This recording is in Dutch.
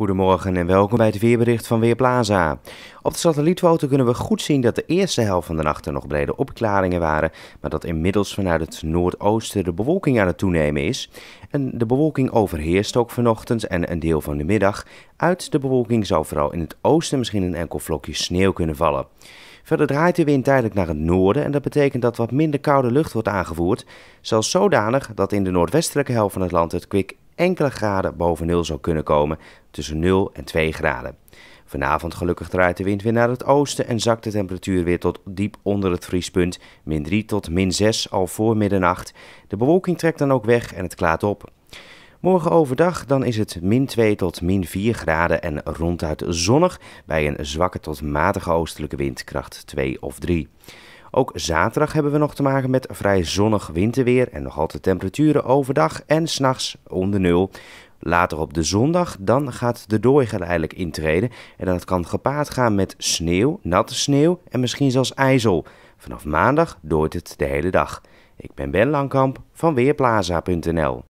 Goedemorgen en welkom bij het weerbericht van Weerplaza. Op de satellietfoto kunnen we goed zien dat de eerste helft van de nacht er nog brede opklaringen waren, maar dat inmiddels vanuit het noordoosten de bewolking aan het toenemen is. En de bewolking overheerst ook vanochtend en een deel van de middag. Uit de bewolking zou vooral in het oosten misschien een enkel vlokje sneeuw kunnen vallen. Verder draait de wind tijdelijk naar het noorden en dat betekent dat wat minder koude lucht wordt aangevoerd. Zelfs zodanig dat in de noordwestelijke helft van het land het kwik enkele graden boven nul zou kunnen komen, tussen 0 en 2 graden. Vanavond gelukkig draait de wind weer naar het oosten en zakt de temperatuur weer tot diep onder het vriespunt, min 3 tot min 6 al voor middernacht. De bewolking trekt dan ook weg en het klaart op. Morgen overdag dan is het min 2 tot min 4 graden en ronduit zonnig bij een zwakke tot matige oostelijke windkracht 2 of 3. Ook zaterdag hebben we nog te maken met vrij zonnig winterweer en nog altijd temperaturen overdag en s'nachts onder nul. Later op de zondag, dan gaat de dooi geleidelijk intreden. En dat kan gepaard gaan met sneeuw, natte sneeuw en misschien zelfs ijzel. Vanaf maandag dooit het de hele dag. Ik ben Ben Langkamp van Weerplaza.nl